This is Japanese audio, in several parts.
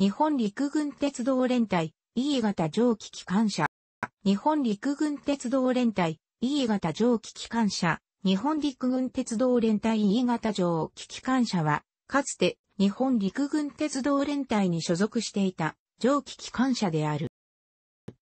日本陸軍鉄道連隊、E 型蒸気機関車。日本陸軍鉄道連隊、E 型蒸気機関車。日本陸軍鉄道連隊 E 型蒸気機関車は、かつて日本陸軍鉄道連隊に所属していた蒸気機関車である。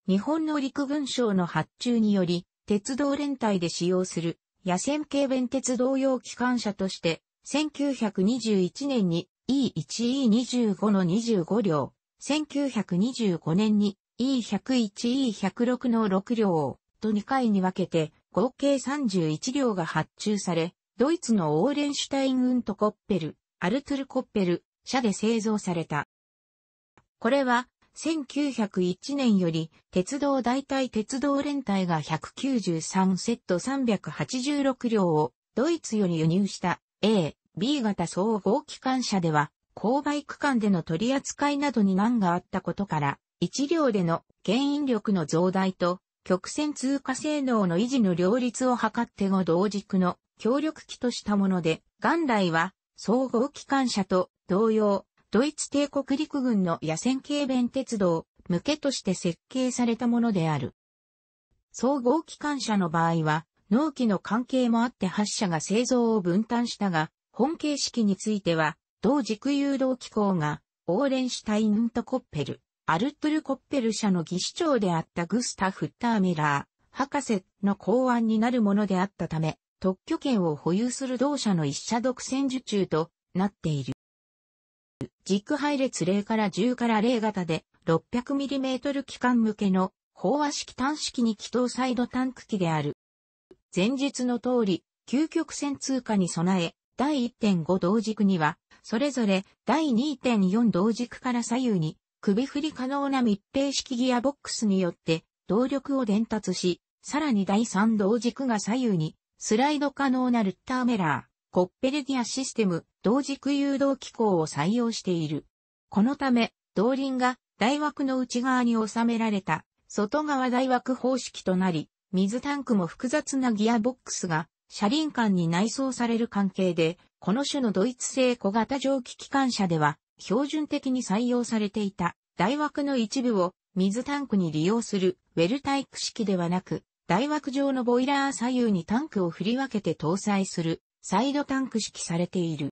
日本の陸軍省の発注により、鉄道連隊で使用する野戦軽便鉄道用機関車として、1921年に E1E25 の25両、1925年に E101E106 の6両と2回に分けて合計31両が発注され、ドイツのオーレンシュタインウントコッペル、アルトゥルコッペル、社で製造された。これは、1901年より、鉄道代替鉄道連隊が193セット386両を、ドイツより輸入した A、B 型総合機関車では、勾配区間での取り扱いなどに難があったことから、1両での牽引力の増大と曲線通過性能の維持の両立を図ってご同軸の協力機としたもので、元来は総合機関車と同様、ドイツ帝国陸軍の野戦軽便鉄道向けとして設計されたものである。総合機関車の場合は、納期の関係もあって発車が製造を分担したが、本形式については、同軸誘導機構が、オーレンシュタインとコッペル、アルトゥル・コッペル社の技師長であったグスタ・フッター・ミラー、博士の考案になるものであったため、特許権を保有する同社の一社独占受注となっている。軸配列0から10から0型で 600mm 機関向けの飽和式短式に気筒サイドタンク機である。前述の通り、究極線通過に備え、第1.5同軸には、それぞれ第2.4同軸から左右に首振り可能な密閉式ギアボックスによって動力を伝達し、さらに第3同軸が左右にスライド可能なルッターメラー、コッペルディアシステム同軸誘導機構を採用している。このため、動輪が台枠の内側に収められた外側台枠方式となり、水タンクも複雑なギアボックスが車輪間に内装される関係で、この種のドイツ製小型蒸気機関車では、標準的に採用されていた大枠の一部を水タンクに利用するウェルタイプ式ではなく、大枠上のボイラー左右にタンクを振り分けて搭載するサイドタンク式されている。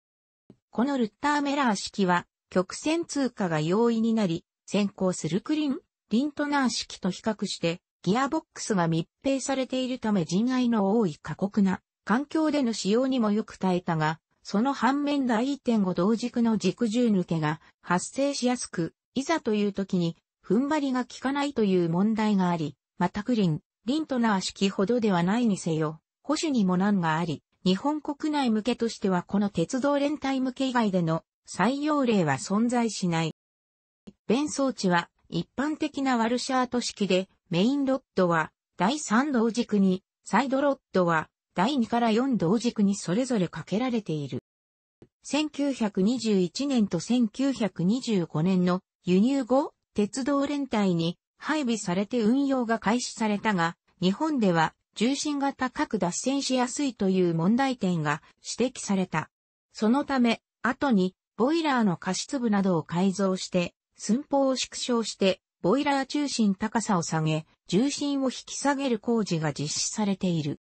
このルッターメラー式は曲線通過が容易になり、先行するクリン、リントナー式と比較してギアボックスが密閉されているため人害の多い過酷な環境での使用にもよく耐えたが、その反面第1.5同軸の軸重抜けが発生しやすく、いざという時に踏ん張りが効かないという問題があり、またクリン、リントナー式ほどではないにせよ、保守にも難があり、日本国内向けとしてはこの鉄道連帯向け以外での採用例は存在しない。弁装置は一般的なワルシャート式でメインロッドは第3同軸に、サイドロッドは第2から4同軸にそれぞれかけられている。1921年と1925年の輸入後、鉄道連隊に配備されて運用が開始されたが、日本では重心が高く脱線しやすいという問題点が指摘された。そのため、後にボイラーの加湿部などを改造して、寸法を縮小してボイラー中心高さを下げ、重心を引き下げる工事が実施されている。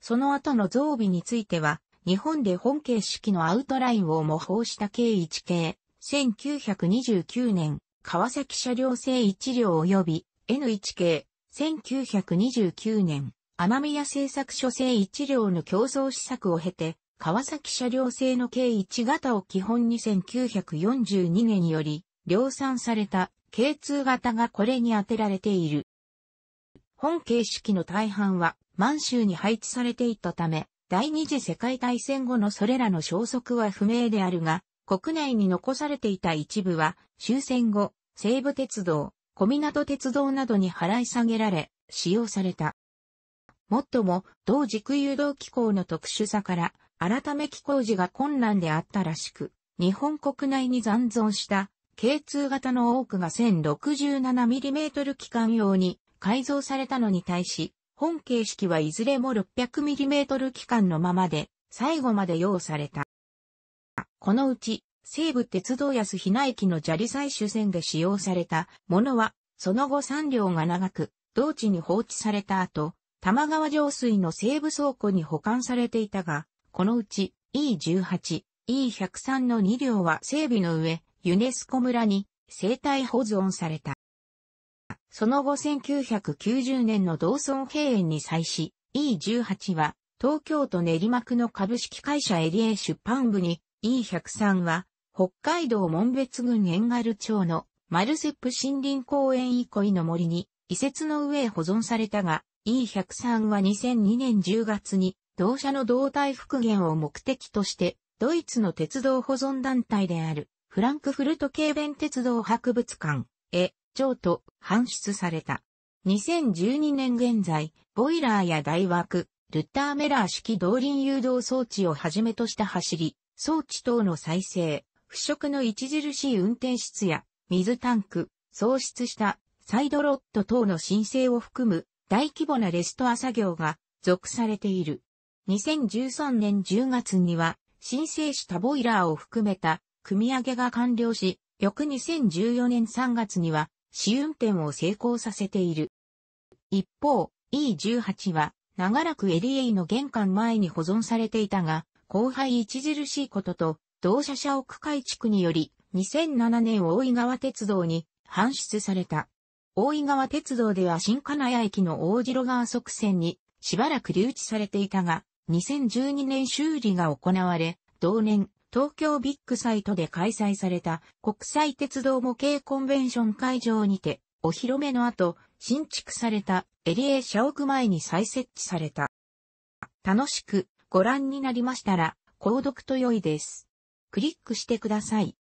その後の増備については、日本で本形式のアウトラインを模倣した計1系、1929年、川崎車両製1両及び N1 系、1929年、雨宮製作所製1両の競争施策を経て、川崎車両製の計1型を基本に1942年より量産された K2 型がこれに当てられている。本形式の大半は満州に配置されていたため、第二次世界大戦後のそれらの消息は不明であるが、国内に残されていた一部は終戦後、西武鉄道、小港鉄道などに払い下げられ、使用された。もっとも、同軸誘導機構の特殊さから、改め機構時が困難であったらしく、日本国内に残存した K2 型の多くが 1067mm 機関用に改造されたのに対し、本形式はいずれも 600mm 機関のままで、最後まで用された。このうち、西武鉄道安比奈駅の砂利採取船で使用されたものは、その後3両が長く、同地に放置された後、玉川上水の西部倉庫に保管されていたが、このうち E18、E103 の2両は整備の上、ユネスコ村に生態保存された。その後1990年の同村閉園に際し、E18 は東京都練馬区の株式会社エリエ出版部に E103 は北海道門別郡遠軽町のマルセップ森林公園憩いの森に移設の上へ保存されたが E103 は2002年10月に同社の動態復元を目的としてドイツの鉄道保存団体であるフランクフルト軽便鉄道博物館へ、譲渡、搬出された。2012年現在、ボイラーや大枠、ルッターメラー式動輪誘導装置をはじめとした走り、装置等の再生、腐食の著しい運転室や、水タンク、喪失したサイドロット等の申請を含む大規模なレストア作業が属されている。2013年10月には、申請したボイラーを含めた組み上げが完了し、翌2014年3月には試運転を成功させている。一方、E18 は長らくエリエイの玄関前に保存されていたが、後輩著しいことと、同社社屋改築により、2007年大井川鉄道に搬出された。大井川鉄道では新金谷駅の大城川側線にしばらく留置されていたが、2012年修理が行われ、同年東京ビッグサイトで開催された国際鉄道模型コンベンション会場にて、お披露目の後、新築されたエリエ社屋前に再設置された。楽しくご覧になりましたら、購読と良いです。クリックしてください。